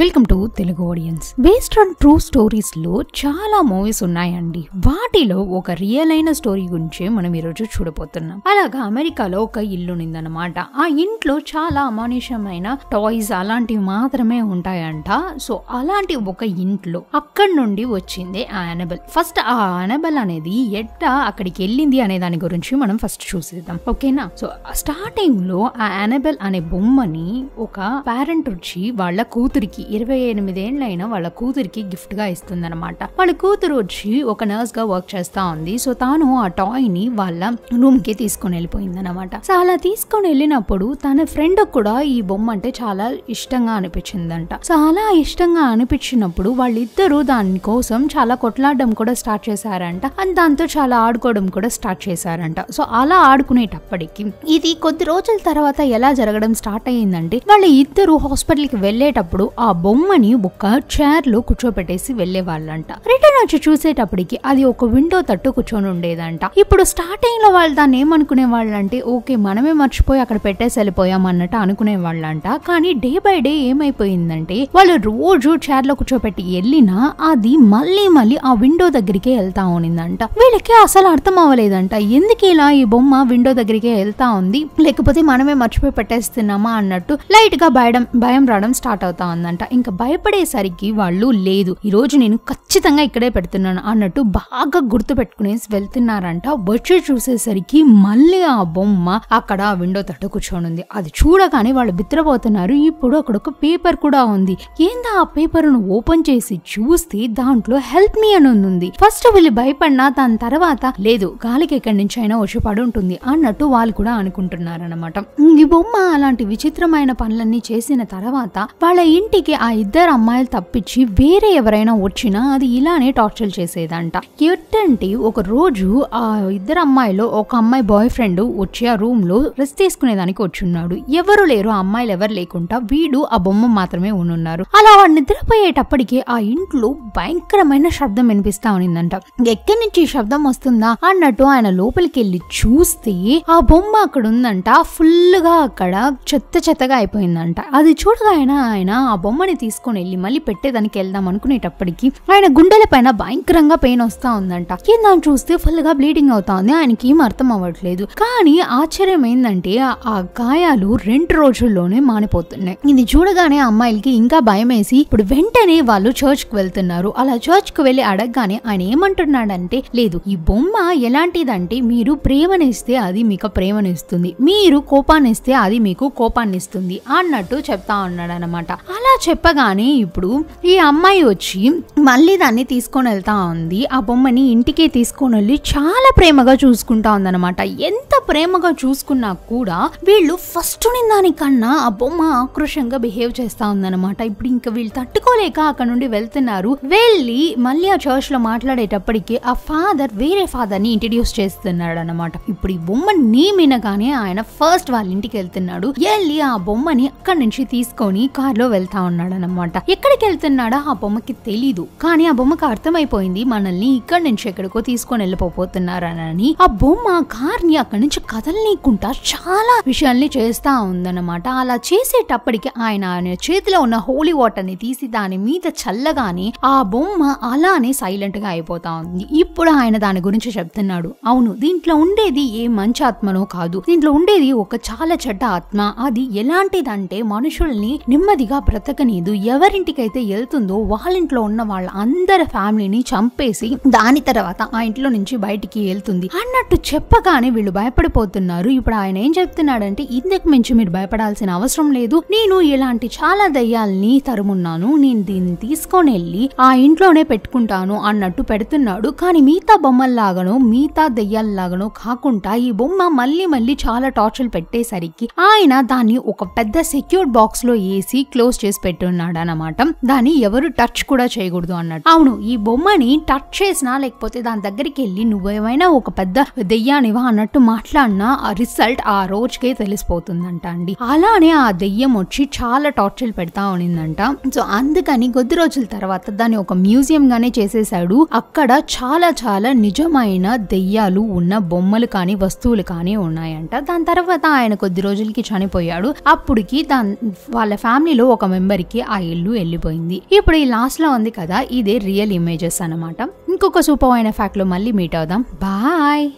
welcome to Telugu audience based on true స్టోరీస్లో చాలా movies ఉన్నాయండి వాటిలో ఒక రియల్ అయిన స్టోరీ గురించి మనం ఈరోజు చూడబోతున్నాం అలాగా అమెరికాలో ఒక ఇల్లు ఉందన్నమాట ఆ ఇంట్లో చాలా అమానుషమైన టాయ్స్ అలాంటివి మాత్రమే ఉంటాయంట సో అలాంటి ఒక ఇంట్లో అక్కడి నుండి వచ్చింది ఆ అనబల్ ఫస్ట్ ఆ అనబల్ అనేది ఎట్ట అక్కడికి వెళ్ళింది అనే దాని గురించి మనం ఫస్ట్ చూసేద్దాం ఓకేనా సో స్టార్టింగ్ లో ఆ అనబల్ అనే బొమ్మని ఒక పేరెంట్ వచ్చి వాళ్ళ కూతురికి వాళ్ళకి ఇరవై ఎనిమిదేండ్లైన వాళ్ళ కూతురికి గిఫ్ట్ గా ఇస్తుందన్నమాట వాళ్ళ కూతురు వచ్చి ఒక నర్స్ గా వర్క్ చేస్తా ఉంది సో తాను ఆ టాయ్ ని వాళ్ళ రూమ్ కి తీసుకొని వెళ్ళిపోయింది అనమాట సో అలా తీసుకొని వెళ్ళినప్పుడు తన ఫ్రెండ్ కూడా ఈ బొమ్మ అంటే చాలా ఇష్టంగా అనిపించిందంట సో అలా ఇష్టంగా అనిపించినప్పుడు వాళ్ళిద్దరూ కోసం చాలా కొట్లాడడం కూడా స్టార్ట్ చేశారంట అండ్ దాంతో చాలా ఆడుకోవడం కూడా స్టార్ట్ చేశారంట సో అలా ఆడుకునేటప్పటికి ఇది కొద్ది రోజుల తర్వాత ఎలా జరగడం స్టార్ట్ అయ్యిందంటే వాళ్ళ ఇద్దరు కి వెళ్ళేటప్పుడు ఆ ఆ బొమ్మని ఒక చైర్ లో కూర్చోపెట్టేసి వాళ్ళంట రిటర్న్ వచ్చి చూసేటప్పటికి అది ఒక విండో తట్టు కూర్చొని ఉండేదంట ఇప్పుడు స్టార్టింగ్ లో వాళ్ళు దాన్ని ఏమనుకునే వాళ్ళంటే ఓకే మనమే మర్చిపోయి అక్కడ పెట్టేసి వెళ్ళిపోయాం అన్నట్టు అనుకునే వాళ్ళంట కానీ డే బై డే ఏమైపోయిందంటే వాళ్ళు రోజు చైర్ లో కూర్చోపెట్టి వెళ్ళినా అది మళ్ళీ మళ్ళీ ఆ విండో దగ్గరికే వెళ్తా ఉన్నిందంట వీళ్ళకి అసలు అర్థం అవ్వలేదంట ఎందుకు ఇలా ఈ బొమ్మ విండో దగ్గరికే వెళ్తా ఉంది లేకపోతే మనమే మర్చిపోయి పెట్టేస్తున్నామా అన్నట్టు లైట్ గా భయం భయం రావడం స్టార్ట్ అవుతా ఉందంట అనమాట ఇంకా భయపడేసరికి వాళ్ళు లేదు ఈ రోజు నేను ఖచ్చితంగా ఇక్కడే పెడుతున్నాను అన్నట్టు బాగా గుర్తు పెట్టుకునేసి వెళ్తున్నారంట వచ్చి చూసేసరికి మళ్ళీ ఆ బొమ్మ అక్కడ విండో తట్టు కూర్చొని ఉంది అది చూడగానే వాళ్ళు బిత్రపోతున్నారు ఇప్పుడు అక్కడ ఒక పేపర్ కూడా ఉంది ఏందా ఆ పేపర్ ను ఓపెన్ చేసి చూస్తే దాంట్లో హెల్ప్ మీ అని ఉంది ఫస్ట్ వీళ్ళు భయపడినా దాని తర్వాత లేదు గాలికి ఎక్కడి నుంచి అయినా వచ్చి ఉంటుంది అన్నట్టు వాళ్ళు కూడా అనుకుంటున్నారు అనమాట ఈ బొమ్మ అలాంటి విచిత్రమైన పనులన్నీ చేసిన తర్వాత వాళ్ళ ఇంటికి ఇంటికి ఆ ఇద్దరు అమ్మాయిలు తప్పించి వేరే ఎవరైనా వచ్చినా అది ఇలానే టార్చర్ చేసేదంట ఎట్టంటి ఒక రోజు ఆ ఇద్దరు అమ్మాయిలో ఒక అమ్మాయి బాయ్ ఫ్రెండ్ వచ్చి ఆ రూమ్ లో రెస్ట్ తీసుకునేదానికి వచ్చిన్నాడు ఎవరు లేరు ఆ అమ్మాయిలు ఎవరు లేకుండా వీడు ఆ బొమ్మ మాత్రమే ఉన్నారు అలా వాడు నిద్రపోయేటప్పటికి ఆ ఇంట్లో భయంకరమైన శబ్దం వినిపిస్తా ఉన్నిందంట ఎక్కడి నుంచి శబ్దం వస్తుందా అన్నట్టు ఆయన లోపలికి వెళ్ళి చూస్తే ఆ బొమ్మ అక్కడ ఉందంట ఫుల్ గా అక్కడ చెత్త చెత్తగా అయిపోయిందంట అది చూడగా ఆయన ఆయన ఆ బొమ్మ అమ్మని తీసుకొని వెళ్ళి మళ్ళీ పెట్టేదానికి వెళ్దాం అనుకునేటప్పటికి ఆయన గుండెల పైన భయంకరంగా పెయిన్ వస్తా ఉందంట కిందని చూస్తే ఫుల్ గా బ్లీడింగ్ అవుతా ఉంది ఆయనకి ఏం అర్థం అవ్వట్లేదు కానీ ఆశ్చర్యం ఏంటంటే ఆ గాయాలు రెండు రోజుల్లోనే మానిపోతున్నాయి ఇది చూడగానే అమ్మాయిలకి ఇంకా భయం వేసి ఇప్పుడు వెంటనే వాళ్ళు చర్చ్ కు వెళ్తున్నారు అలా చర్చ్ కు వెళ్ళి అడగగానే ఆయన ఏమంటున్నాడంటే లేదు ఈ బొమ్మ ఎలాంటిదంటే మీరు ప్రేమనిస్తే అది మీకు ప్రేమనిస్తుంది మీరు కోపాన్నిస్తే అది మీకు కోపాన్నిస్తుంది అన్నట్టు చెప్తా ఉన్నాడు అనమాట అలా చెప్పగానే ఇప్పుడు ఈ అమ్మాయి వచ్చి మళ్ళీ దాన్ని తీసుకొని వెళ్తా ఉంది ఆ బొమ్మని ఇంటికే తీసుకొని వెళ్ళి చాలా ప్రేమగా చూసుకుంటా ఉందన్నమాట ఎంత ప్రేమగా చూసుకున్నా కూడా వీళ్ళు ఫస్ట్ దానికన్నా ఆ బొమ్మ ఆక్రోషంగా బిహేవ్ చేస్తా ఉందన్నమాట ఇప్పుడు ఇంకా వీళ్ళు తట్టుకోలేక అక్కడ నుండి వెళ్తున్నారు వెళ్ళి మళ్ళీ ఆ చర్చ్ లో మాట్లాడేటప్పటికి ఆ ఫాదర్ వేరే ఫాదర్ ని ఇంట్రడ్యూస్ చేస్తున్నాడు అనమాట ఇప్పుడు ఈ బొమ్మ నేమినగానే ఆయన ఫస్ట్ వాళ్ళ ఇంటికి వెళ్తున్నాడు వెళ్ళి ఆ బొమ్మని అక్కడి నుంచి తీసుకొని కార్ లో వెళ్తా ఉన్నాడు అనమాట ఎక్కడికి వెళ్తున్నాడో ఆ బొమ్మకి తెలీదు కానీ ఆ బొమ్మకు అర్థమైపోయింది మనల్ని ఇక్కడి నుంచి ఎక్కడికో తీసుకొని వెళ్ళిపోతున్నారనని ఆ బొమ్మ కార్ ని అక్కడి నుంచి కదలనీయకుండా చాలా విషయాల్ని చేస్తా ఉందన్నమాట అలా చేసేటప్పటికి ఆయన ఆయన చేతిలో ఉన్న హోలీ వాటర్ ని తీసి దాని మీద చల్లగానే ఆ బొమ్మ అలానే సైలెంట్ గా అయిపోతా ఉంది ఇప్పుడు ఆయన దాని గురించి చెప్తున్నాడు అవును దీంట్లో ఉండేది ఏ మంచి ఆత్మనో కాదు దీంట్లో ఉండేది ఒక చాలా చెడ్డ ఆత్మ అది ఎలాంటిదంటే మనుషుల్ని నెమ్మదిగా బ్రతక బతకనీదు ఎవరింటికైతే వెళ్తుందో వాళ్ళింట్లో ఉన్న వాళ్ళ అందరి ఫ్యామిలీని చంపేసి దాని తర్వాత ఆ ఇంట్లో నుంచి బయటికి వెళ్తుంది అన్నట్టు చెప్పగానే వీళ్ళు భయపడిపోతున్నారు ఇప్పుడు ఆయన ఏం చెప్తున్నాడంటే ఇందుకు మించి మీరు భయపడాల్సిన అవసరం లేదు నేను ఇలాంటి చాలా దయ్యాల్ని తరుమున్నాను నేను దీన్ని తీసుకొని వెళ్ళి ఆ ఇంట్లోనే పెట్టుకుంటాను అన్నట్టు పెడుతున్నాడు కానీ మిగతా బొమ్మల్లాగనో మిగతా దెయ్యాల్లాగనో కాకుండా ఈ బొమ్మ మళ్ళీ మళ్ళీ చాలా టార్చర్లు పెట్టేసరికి ఆయన దాన్ని ఒక పెద్ద సెక్యూర్ బాక్స్ లో వేసి క్లోజ్ చేసి పెట్టున్నాడనమాట దాన్ని ఎవరు టచ్ కూడా చేయకూడదు అన్నట్టు అవును ఈ బొమ్మని టచ్ చేసినా లేకపోతే దాని దగ్గరికి వెళ్ళి నువ్వేమైనా ఒక పెద్ద దెయ్యానివా అన్నట్టు మాట్లాడినా ఆ రిజల్ట్ ఆ రోజుకే తెలిసిపోతుందంట అండి అలానే ఆ దెయ్యం వచ్చి చాలా టార్చర్లు పెడతా ఉనిందంట సో అందుకని కొద్ది రోజుల తర్వాత దాన్ని ఒక మ్యూజియం గానే చేసేసాడు అక్కడ చాలా చాలా నిజమైన దెయ్యాలు ఉన్న బొమ్మలు కానీ వస్తువులు కానీ ఉన్నాయంట దాని తర్వాత ఆయన కొద్ది రోజులకి చనిపోయాడు అప్పటికి దాని వాళ్ళ ఫ్యామిలీలో ఒక మెంబర్ చివరికి ఆ ఇల్లు వెళ్ళిపోయింది ఇప్పుడు ఈ లాస్ట్ లో ఉంది కదా ఇదే రియల్ ఇమేజెస్ అనమాట ఇంకొక సూపర్ అయిన ఫ్యాక్ట్ లో మళ్ళీ మీట్ అవుదాం బాయ్